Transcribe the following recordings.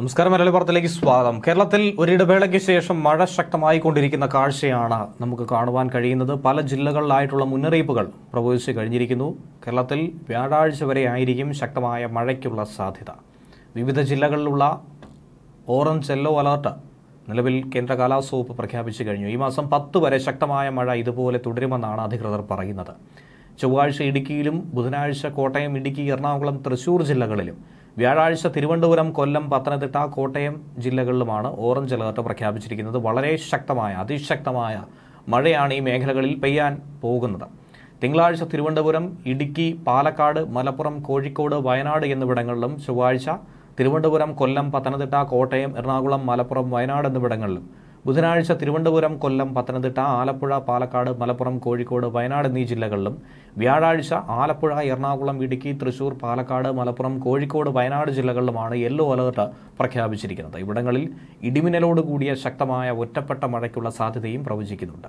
നമസ്കാരം മലയാളി വാർത്തയിലേക്ക് സ്വാഗതം കേരളത്തിൽ ഒരിടവേളയ്ക്ക് ശേഷം മഴ ശക്തമായി കൊണ്ടിരിക്കുന്ന കാഴ്ചയാണ് നമുക്ക് കാണുവാൻ കഴിയുന്നത് പല ജില്ലകളിലായിട്ടുള്ള മുന്നറിയിപ്പുകൾ പ്രവചിച്ചു കഴിഞ്ഞിരിക്കുന്നു കേരളത്തിൽ വ്യാഴാഴ്ച വരെ ആയിരിക്കും ശക്തമായ മഴയ്ക്കുള്ള സാധ്യത വിവിധ ജില്ലകളിലുള്ള ഓറഞ്ച് യെല്ലോ അലർട്ട് നിലവിൽ കേന്ദ്ര കാലാവസ്ഥ വകുപ്പ് പ്രഖ്യാപിച്ചു കഴിഞ്ഞു ഈ മാസം പത്ത് വരെ ശക്തമായ മഴ ഇതുപോലെ തുടരുമെന്നാണ് അധികൃതർ പറയുന്നത് ചൊവ്വാഴ്ച ഇടുക്കിയിലും ബുധനാഴ്ച കോട്ടയം ഇടുക്കി എറണാകുളം തൃശൂർ ജില്ലകളിലും വ്യാഴാഴ്ച തിരുവനന്തപുരം കൊല്ലം പത്തനംതിട്ട കോട്ടയം ജില്ലകളിലുമാണ് ഓറഞ്ച് അലേർട്ട് പ്രഖ്യാപിച്ചിരിക്കുന്നത് വളരെ ശക്തമായ അതിശക്തമായ മഴയാണ് ഈ മേഖലകളിൽ പെയ്യാൻ പോകുന്നത് തിങ്കളാഴ്ച തിരുവനന്തപുരം ഇടുക്കി പാലക്കാട് മലപ്പുറം കോഴിക്കോട് വയനാട് എന്നിവിടങ്ങളിലും ചൊവ്വാഴ്ച തിരുവനന്തപുരം കൊല്ലം പത്തനംതിട്ട കോട്ടയം എറണാകുളം മലപ്പുറം വയനാട് എന്നിവിടങ്ങളിലും ബുധനാഴ്ച തിരുവനന്തപുരം കൊല്ലം പത്തനംതിട്ട ആലപ്പുഴ പാലക്കാട് മലപ്പുറം കോഴിക്കോട് വയനാട് എന്നീ ജില്ലകളിലും വ്യാഴാഴ്ച ആലപ്പുഴ എറണാകുളം ഇടുക്കി തൃശൂർ പാലക്കാട് മലപ്പുറം കോഴിക്കോട് വയനാട് ജില്ലകളിലുമാണ് യെല്ലോ അലേർട്ട് പ്രഖ്യാപിച്ചിരിക്കുന്നത് ഇവിടങ്ങളിൽ ഇടിമിന്നലോട് കൂടിയ ശക്തമായ ഒറ്റപ്പെട്ട മഴയ്ക്കുള്ള സാധ്യതയും പ്രവചിക്കുന്നുണ്ട്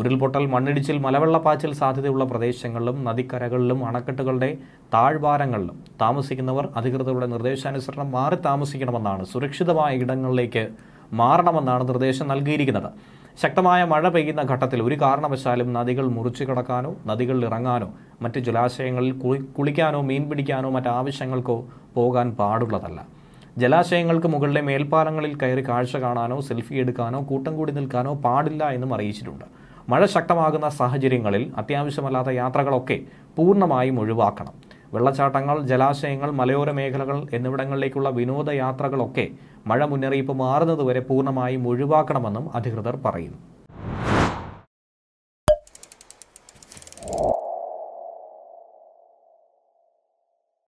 ഉരുൾപൊട്ടൽ മണ്ണിടിച്ചിൽ മലവെള്ളപ്പാച്ചിൽ സാധ്യതയുള്ള പ്രദേശങ്ങളിലും നദിക്കരകളിലും അണക്കെട്ടുകളുടെ താഴ്വാരങ്ങളിലും താമസിക്കുന്നവർ അധികൃതരുടെ നിർദ്ദേശാനുസരണം മാറി താമസിക്കണമെന്നാണ് സുരക്ഷിതമായ ഇടങ്ങളിലേക്ക് മാറണമെന്നാണ് നിർദ്ദേശം നൽകിയിരിക്കുന്നത് ശക്തമായ മഴ പെയ്യുന്ന ഘട്ടത്തിൽ ഒരു കാരണവശാലും നദികൾ മുറിച്ചു കടക്കാനോ നദികളിൽ ഇറങ്ങാനോ മറ്റ് ജലാശയങ്ങളിൽ കുളിക്കാനോ മീൻ പിടിക്കാനോ മറ്റാവശ്യങ്ങൾക്കോ പോകാൻ പാടുള്ളതല്ല ജലാശയങ്ങൾക്ക് മുകളിലെ മേൽപ്പാലങ്ങളിൽ കയറി കാഴ്ച കാണാനോ സെൽഫി എടുക്കാനോ കൂട്ടം കൂടി നിൽക്കാനോ പാടില്ല എന്നും അറിയിച്ചിട്ടുണ്ട് മഴ ശക്തമാകുന്ന സാഹചര്യങ്ങളിൽ അത്യാവശ്യമല്ലാത്ത യാത്രകളൊക്കെ പൂർണ്ണമായും ഒഴിവാക്കണം വെള്ളച്ചാട്ടങ്ങൾ ജലാശയങ്ങൾ മലയോര മേഖലകൾ എന്നിവിടങ്ങളിലേക്കുള്ള വിനോദയാത്രകളൊക്കെ മഴ മുന്നറിയിപ്പ് മാറുന്നതുവരെ പൂർണ്ണമായും ഒഴിവാക്കണമെന്നും അധികൃതർ പറയുന്നു